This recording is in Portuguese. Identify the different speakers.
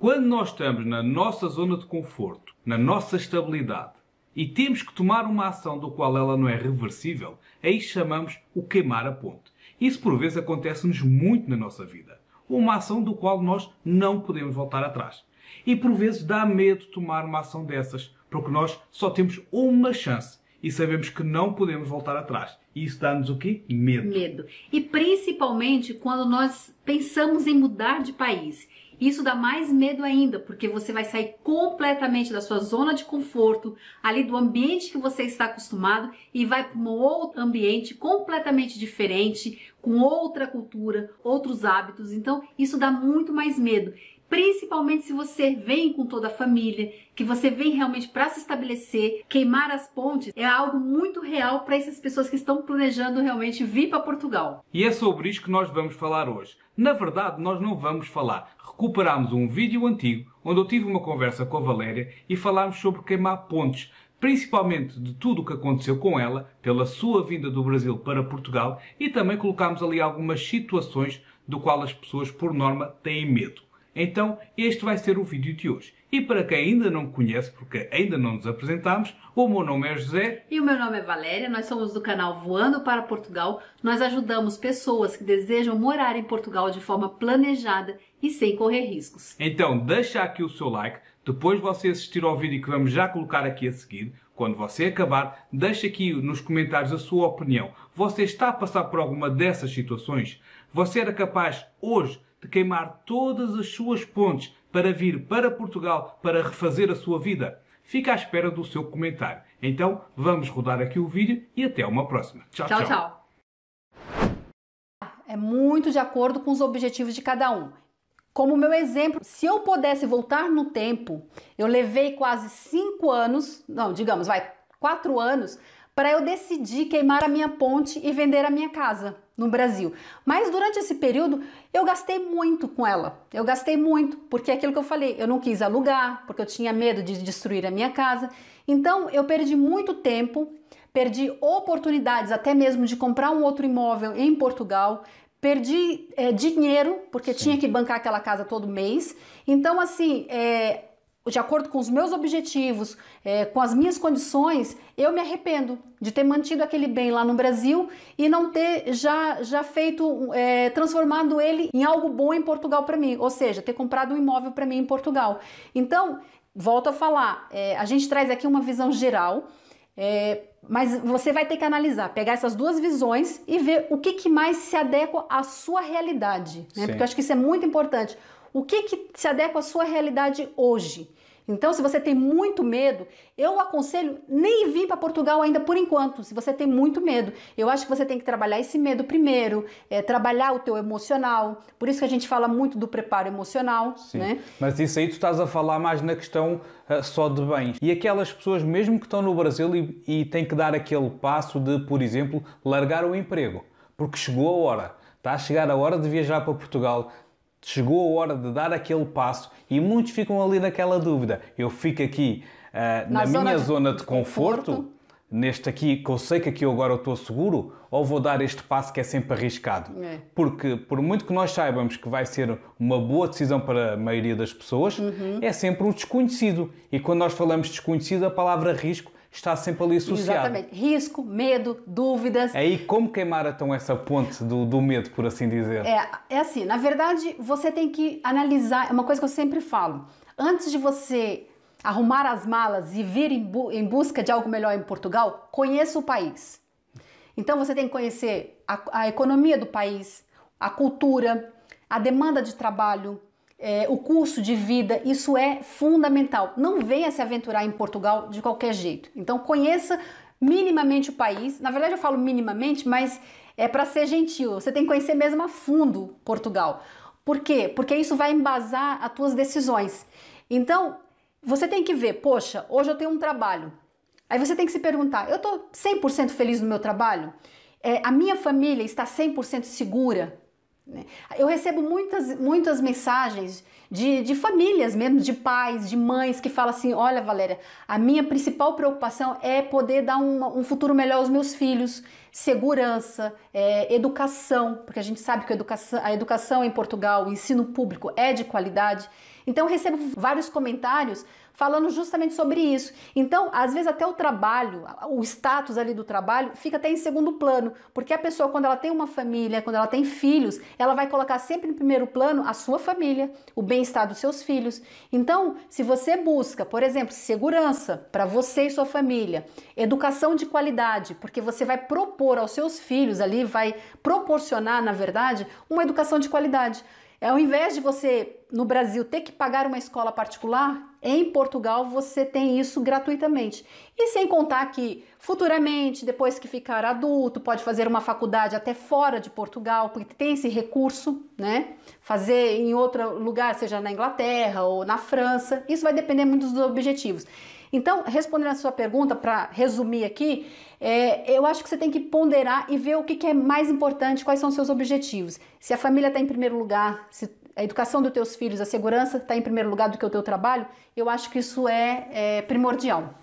Speaker 1: Quando nós estamos na nossa zona de conforto, na nossa estabilidade, e temos que tomar uma ação do qual ela não é reversível, aí chamamos o queimar a ponte. Isso por vezes acontece-nos muito na nossa vida. Uma ação do qual nós não podemos voltar atrás. E por vezes dá medo tomar uma ação dessas, porque nós só temos uma chance e sabemos que não podemos voltar atrás. E isso dá-nos o quê? Medo.
Speaker 2: Medo. E principalmente quando nós pensamos em mudar de país isso dá mais medo ainda, porque você vai sair completamente da sua zona de conforto, ali do ambiente que você está acostumado e vai para um outro ambiente completamente diferente, com outra cultura, outros hábitos. Então, isso dá muito mais medo principalmente se você vem com toda a família, que você vem realmente para se estabelecer, queimar as pontes é algo muito real para essas pessoas que estão planejando realmente vir para Portugal.
Speaker 1: E é sobre isso que nós vamos falar hoje. Na verdade, nós não vamos falar. Recuperamos um vídeo antigo onde eu tive uma conversa com a Valéria e falámos sobre queimar pontes, principalmente de tudo o que aconteceu com ela, pela sua vinda do Brasil para Portugal e também colocámos ali algumas situações do qual as pessoas por norma têm medo. Então, este vai ser o vídeo de hoje. E para quem ainda não conhece, porque ainda não nos apresentámos, o meu nome é José.
Speaker 2: E o meu nome é Valéria, nós somos do canal Voando para Portugal. Nós ajudamos pessoas que desejam morar em Portugal de forma planejada e sem correr riscos.
Speaker 1: Então, deixa aqui o seu like, depois você assistir ao vídeo que vamos já colocar aqui a seguir. Quando você acabar, deixa aqui nos comentários a sua opinião. Você está a passar por alguma dessas situações? Você era capaz hoje de queimar todas as suas pontes para vir para Portugal para refazer a sua vida? Fica à espera do seu comentário. Então, vamos rodar aqui o vídeo e até uma próxima. Tchau, tchau. tchau. tchau.
Speaker 2: É muito de acordo com os objetivos de cada um. Como meu exemplo, se eu pudesse voltar no tempo, eu levei quase cinco anos, não, digamos, vai, quatro anos para eu decidir queimar a minha ponte e vender a minha casa no Brasil. Mas durante esse período eu gastei muito com ela. Eu gastei muito, porque é aquilo que eu falei, eu não quis alugar, porque eu tinha medo de destruir a minha casa. Então eu perdi muito tempo, perdi oportunidades até mesmo de comprar um outro imóvel em Portugal, perdi é, dinheiro, porque Sim. tinha que bancar aquela casa todo mês. Então, assim, é, de acordo com os meus objetivos, é, com as minhas condições, eu me arrependo de ter mantido aquele bem lá no Brasil e não ter já, já feito, é, transformado ele em algo bom em Portugal para mim, ou seja, ter comprado um imóvel para mim em Portugal. Então, volto a falar, é, a gente traz aqui uma visão geral. É, mas você vai ter que analisar, pegar essas duas visões e ver o que, que mais se adequa à sua realidade. Né? Porque eu acho que isso é muito importante o que, que se adequa à sua realidade hoje. Então, se você tem muito medo, eu aconselho nem vir para Portugal ainda por enquanto. Se você tem muito medo, eu acho que você tem que trabalhar esse medo primeiro, é, trabalhar o teu emocional. Por isso que a gente fala muito do preparo emocional. Sim. Né?
Speaker 1: Mas isso aí tu estás a falar mais na questão uh, só de bens. E aquelas pessoas mesmo que estão no Brasil e, e têm que dar aquele passo de, por exemplo, largar o emprego, porque chegou a hora. Está a chegar a hora de viajar para Portugal, chegou a hora de dar aquele passo e muitos ficam ali naquela dúvida. Eu fico aqui uh, na, na zona minha de zona de conforto, conforto, neste aqui que eu sei que aqui eu agora estou seguro, ou vou dar este passo que é sempre arriscado? É. Porque, por muito que nós saibamos que vai ser uma boa decisão para a maioria das pessoas, uhum. é sempre um desconhecido. E quando nós falamos desconhecido, a palavra risco está sempre ali associado. Exatamente.
Speaker 2: Risco, medo, dúvidas.
Speaker 1: É aí como queimar então essa ponte do, do medo, por assim dizer? É,
Speaker 2: é assim, na verdade você tem que analisar, é uma coisa que eu sempre falo, antes de você arrumar as malas e vir em, bu em busca de algo melhor em Portugal, conheça o país. Então você tem que conhecer a, a economia do país, a cultura, a demanda de trabalho, é, o curso de vida, isso é fundamental. Não venha se aventurar em Portugal de qualquer jeito. Então conheça minimamente o país. Na verdade eu falo minimamente, mas é para ser gentil. Você tem que conhecer mesmo a fundo Portugal. Por quê? Porque isso vai embasar as tuas decisões. Então, você tem que ver, poxa, hoje eu tenho um trabalho. Aí você tem que se perguntar, eu estou 100% feliz no meu trabalho? É, a minha família está 100% segura? Né? Eu recebo muitas, muitas mensagens de, de famílias mesmo, de pais, de mães que falam assim: olha, Valéria, a minha principal preocupação é poder dar um, um futuro melhor aos meus filhos, segurança, é, educação, porque a gente sabe que a educação, a educação em Portugal, o ensino público é de qualidade. Então eu recebo vários comentários falando justamente sobre isso. Então, às vezes até o trabalho, o status ali do trabalho fica até em segundo plano, porque a pessoa quando ela tem uma família, quando ela tem filhos, ela vai colocar sempre em primeiro plano a sua família, o bem-estar dos seus filhos. Então, se você busca, por exemplo, segurança para você e sua família, educação de qualidade, porque você vai propor propor aos seus filhos ali, vai proporcionar, na verdade, uma educação de qualidade. Ao invés de você, no Brasil, ter que pagar uma escola particular, em Portugal você tem isso gratuitamente. E sem contar que futuramente, depois que ficar adulto, pode fazer uma faculdade até fora de Portugal, porque tem esse recurso, né? Fazer em outro lugar, seja na Inglaterra ou na França. Isso vai depender muito dos objetivos. Então, respondendo a sua pergunta, para resumir aqui, é, eu acho que você tem que ponderar e ver o que, que é mais importante, quais são os seus objetivos. Se a família está em primeiro lugar, se a educação dos teus filhos, a segurança está em primeiro lugar do que o teu trabalho, eu acho que isso é, é primordial.